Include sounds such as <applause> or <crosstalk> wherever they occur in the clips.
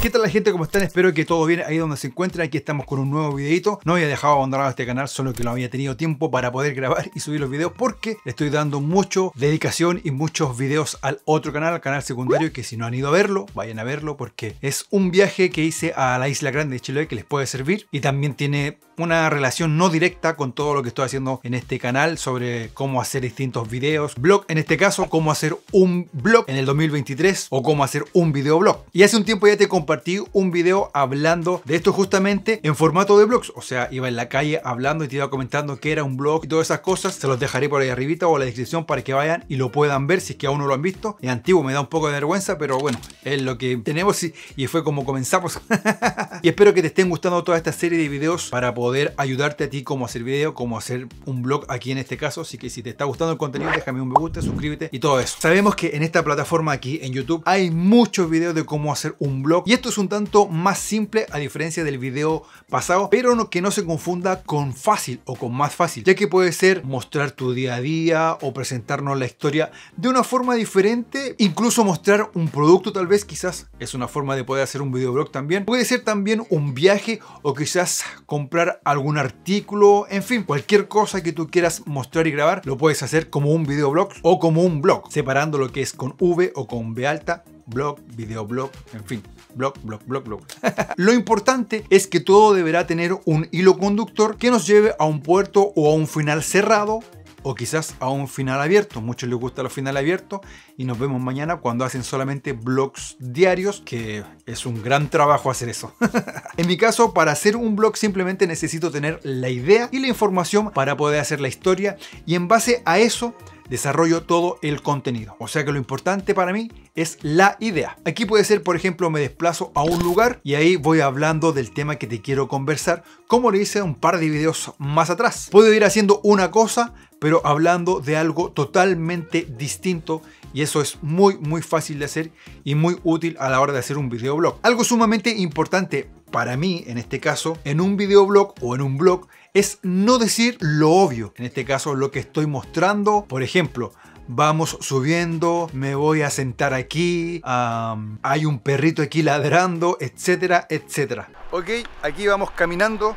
¿Qué tal la gente? ¿Cómo están? Espero que todo bien ahí donde se encuentren. Aquí estamos con un nuevo videito. No había dejado abandonado este canal, solo que no había tenido tiempo para poder grabar y subir los videos porque le estoy dando mucho dedicación y muchos videos al otro canal, al canal secundario, que si no han ido a verlo, vayan a verlo porque es un viaje que hice a la Isla Grande de Chile que les puede servir y también tiene una relación no directa con todo lo que estoy haciendo en este canal sobre cómo hacer distintos videos, blog, en este caso, cómo hacer un blog en el 2023 o cómo hacer un videoblog. Y hace un tiempo ya te compartí compartí un video hablando de esto justamente en formato de blogs. O sea, iba en la calle hablando y te iba comentando que era un blog y todas esas cosas. Se los dejaré por ahí arribita o la descripción para que vayan y lo puedan ver si es que aún no lo han visto. Es antiguo, me da un poco de vergüenza, pero bueno, es lo que tenemos y, fue como comenzamos. <laughs> y espero que te estén gustando toda esta serie de videos para poder ayudarte a ti cómo hacer vídeo cómo hacer un blog aquí en este caso. Así que si te está gustando el contenido, déjame un me gusta, suscríbete y todo eso. Sabemos que en esta plataforma aquí en YouTube hay muchos videos de cómo hacer un blog y esto es un tanto más simple a diferencia del video pasado, pero no, que no se confunda con fácil o con más fácil, ya que puede ser mostrar tu día a día o presentarnos la historia de una forma diferente, incluso mostrar un producto tal vez, quizás es una forma de poder hacer un videoblog también. Puede ser también un viaje o quizás comprar algún artículo, en fin, cualquier cosa que tú quieras mostrar y grabar, lo puedes hacer como un videoblog o como un blog, separando lo que es con V o con B alta blog, videoblog, en fin, blog, blog, blog, blog. <laughs> Lo importante es que todo deberá tener un hilo conductor que nos lleve a un puerto o a un final cerrado o quizás a un final abierto. Muchos les gusta los finales abiertos y nos vemos mañana cuando hacen solamente blogs diarios, que es un gran trabajo hacer eso. <laughs> en mi caso, para hacer un blog simplemente necesito tener la idea y la información para poder hacer la historia y en base a eso desarrollo todo el contenido. O sea que lo importante para mí es la idea. Aquí puede ser, por ejemplo, me desplazo a un lugar y ahí voy hablando del tema que te quiero conversar, como le hice un par de videos más atrás. Puedo ir haciendo una cosa, pero hablando de algo totalmente distinto y eso es muy muy fácil de hacer y muy útil a la hora de hacer un videoblog. Algo sumamente importante para mí en este caso en un videoblog o en un blog es no decir lo obvio. En este caso, lo que estoy mostrando, por ejemplo, vamos subiendo, me voy a sentar aquí, hay un perrito aquí ladrando, etcétera, etcétera. Ok, aquí vamos caminando.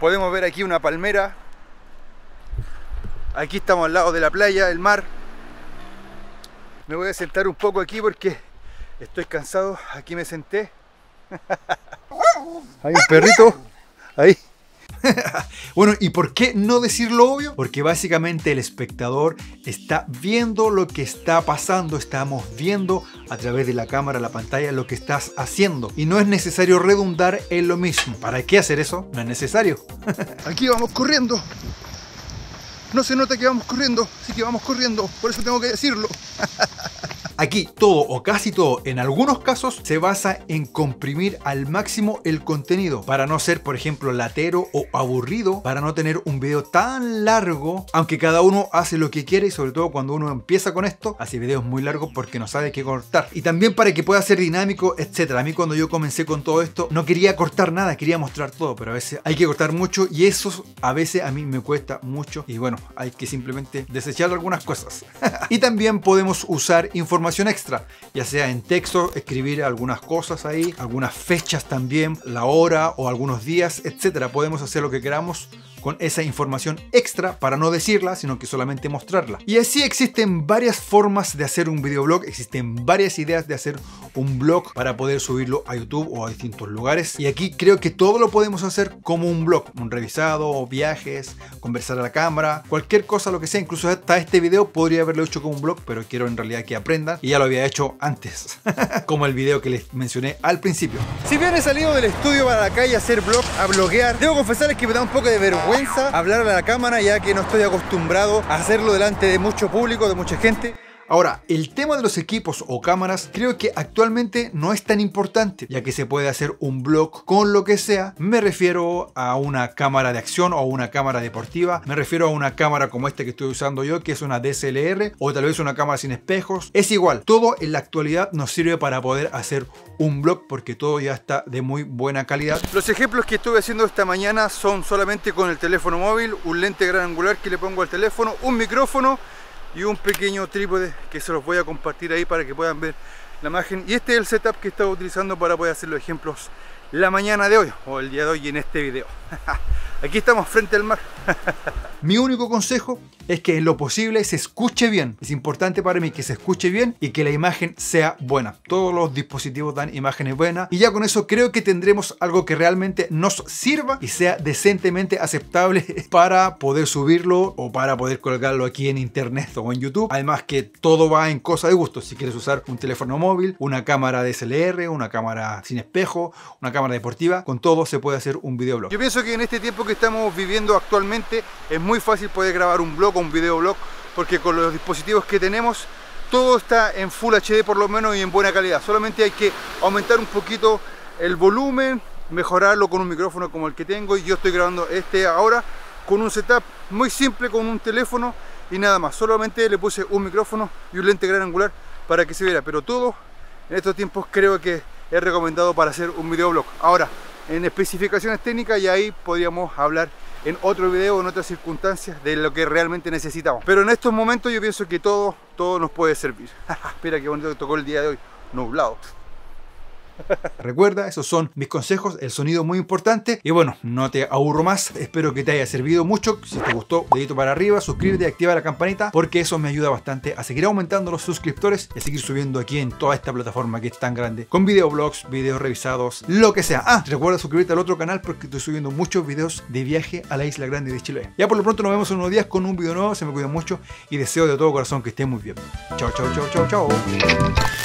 Podemos ver aquí una palmera. Aquí estamos al lado de la playa, el mar. Me voy a sentar un poco aquí porque estoy cansado. Aquí me senté. <laughs> hay un perrito ahí. <laughs> bueno, ¿y por qué no decir lo obvio? Porque básicamente el espectador está viendo lo que está pasando, estamos viendo a través de la cámara, la pantalla, lo que estás haciendo. Y no es necesario redundar en lo mismo. ¿Para qué hacer eso? No es necesario. <laughs> Aquí vamos corriendo. No se nota que vamos corriendo, sí que vamos corriendo, por eso tengo que decirlo. <laughs> Aquí todo o casi todo, en algunos casos, se basa en comprimir al máximo el contenido para no ser, por ejemplo, latero o aburrido, para no tener un video tan largo, aunque cada uno hace lo que quiere y sobre todo cuando uno empieza con esto, hace videos muy largos porque no sabe qué cortar. Y también para que pueda ser dinámico, etc. A mí cuando yo comencé con todo esto, no quería cortar nada, quería mostrar todo, pero a veces hay que cortar mucho y eso a veces a mí me cuesta mucho y bueno, hay que simplemente desechar algunas cosas. <laughs> Y también podemos usar información extra, ya sea en texto, escribir algunas cosas ahí, algunas fechas también, la hora o algunos días, etc. Podemos hacer lo que queramos con esa información extra para no decirla, sino que solamente mostrarla. Y así existen varias formas de hacer un videoblog, existen varias ideas de hacer un blog para poder subirlo a YouTube o a distintos lugares. Y aquí creo que todo lo podemos hacer como un blog, un revisado, viajes, conversar a la cámara, cualquier cosa, lo que sea. Incluso hasta este video podría haberlo hecho como un blog, pero quiero en realidad que aprendan y ya lo había hecho antes, <laughs> como el video que les mencioné al principio. Si bien he salido del estudio para la calle a hacer blog, a bloquear. Debo confesarles que me da un poco de vergüenza hablar a la cámara ya que no estoy acostumbrado a hacerlo delante de mucho público, de mucha gente. Ahora, el tema de los equipos o cámaras creo que actualmente no es tan importante, ya que se puede hacer un blog con lo que sea. Me refiero a una cámara de acción o una cámara deportiva, me refiero a una cámara como esta que estoy usando yo, que es una DSLR, o tal vez una cámara sin espejos. Es igual, todo en la actualidad nos sirve para poder hacer un blog porque todo ya está de muy buena calidad. Los ejemplos que estuve haciendo esta mañana son solamente con el teléfono móvil, un lente gran angular que le pongo al teléfono, un micrófono y un pequeño trípode que se los voy a compartir ahí para que puedan ver la imagen y este es el setup que estaba utilizando para poder hacer los ejemplos la mañana de hoy o el día de hoy en este video <laughs> aquí estamos frente al mar <laughs> Mi único consejo es que en lo posible se escuche bien. Es importante para mí que se escuche bien y que la imagen sea buena. Todos los dispositivos dan imágenes buenas y ya con eso creo que tendremos algo que realmente nos sirva y sea decentemente aceptable <laughs> para poder subirlo o para poder colgarlo aquí en internet o en YouTube. Además que todo va en cosa de gusto. Si quieres usar un teléfono móvil, una cámara DSLR, una cámara sin espejo, una cámara deportiva, con todo se puede hacer un videoblog. Yo pienso que en este tiempo que estamos viviendo actualmente es muy fácil poder grabar un blog o un videoblog porque con los dispositivos que tenemos todo está en Full HD por lo menos y en buena calidad. Solamente hay que aumentar un poquito el volumen, mejorarlo con un micrófono como el que tengo y yo estoy grabando este ahora con un setup muy simple con un teléfono y nada más. Solamente le puse un micrófono y un lente gran angular para que se viera, pero todo en estos tiempos creo que es recomendado para hacer un videoblog. Ahora, en especificaciones técnicas y ahí podríamos hablar en otro video, en otras circunstancias de lo que realmente necesitamos. Pero en estos momentos yo pienso que todo, todo nos puede servir. <laughs> Espera, qué bonito que tocó el día de hoy, nublado. Recuerda, esos son mis consejos, el sonido es muy importante. Y bueno, no te aburro más, espero que te haya servido mucho. Si te gustó, dedito para arriba, suscríbete y activa la campanita, porque eso me ayuda bastante a seguir aumentando los suscriptores y a seguir subiendo aquí en toda esta plataforma que es tan grande, con videoblogs, videos revisados, lo que sea. Ah, recuerda suscribirte al otro canal porque estoy subiendo muchos videos de viaje a la isla grande de Chile. Ya por lo pronto nos vemos en unos días con un video nuevo, se me cuida mucho y deseo de todo corazón que estén muy bien. Chao, chao, chao, chao, chao.